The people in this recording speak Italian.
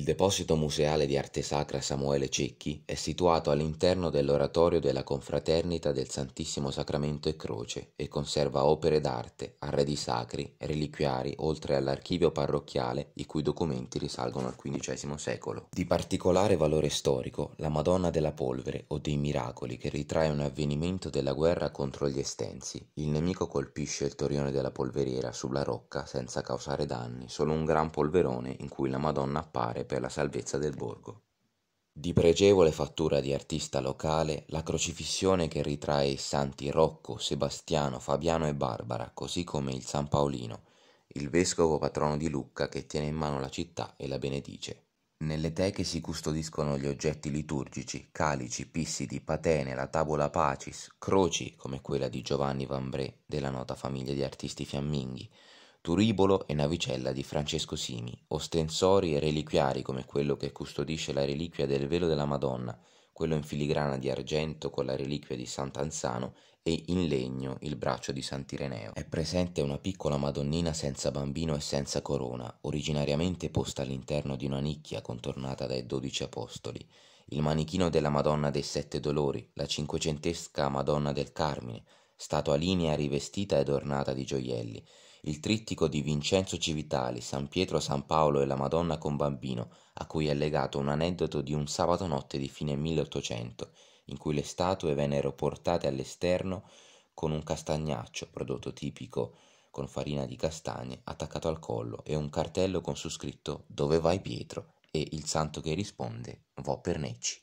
Il deposito museale di arte sacra Samuele Cecchi è situato all'interno dell'oratorio della Confraternita del Santissimo Sacramento e Croce e conserva opere d'arte, arredi sacri, reliquiari, oltre all'archivio parrocchiale i cui documenti risalgono al XV secolo. Di particolare valore storico, la Madonna della Polvere o dei Miracoli che ritrae un avvenimento della guerra contro gli Estensi. Il nemico colpisce il torrione della polveriera sulla rocca senza causare danni, solo un gran polverone in cui la Madonna appare per la salvezza del borgo. Di pregevole fattura di artista locale, la crocifissione che ritrae i santi Rocco, Sebastiano, Fabiano e Barbara, così come il San Paolino, il vescovo patrono di Lucca che tiene in mano la città e la benedice. Nelle teche si custodiscono gli oggetti liturgici, calici, pissidi, patene, la tavola pacis, croci, come quella di Giovanni Van Bré della nota famiglia di artisti fiamminghi, Turibolo e navicella di Francesco Simi, ostensori e reliquiari come quello che custodisce la reliquia del velo della Madonna, quello in filigrana di argento con la reliquia di Sant'Anzano e in legno il braccio di Sant'Ireneo. È presente una piccola Madonnina senza bambino e senza corona, originariamente posta all'interno di una nicchia contornata dai dodici apostoli, il manichino della Madonna dei Sette Dolori, la cinquecentesca Madonna del Carmine, statua linea rivestita ed ornata di gioielli, il trittico di Vincenzo Civitali, San Pietro, San Paolo e la Madonna con Bambino, a cui è legato un aneddoto di un sabato notte di fine 1800, in cui le statue vennero portate all'esterno con un castagnaccio, prodotto tipico con farina di castagne, attaccato al collo e un cartello con su scritto Dove vai Pietro? e il santo che risponde Vo per Necci.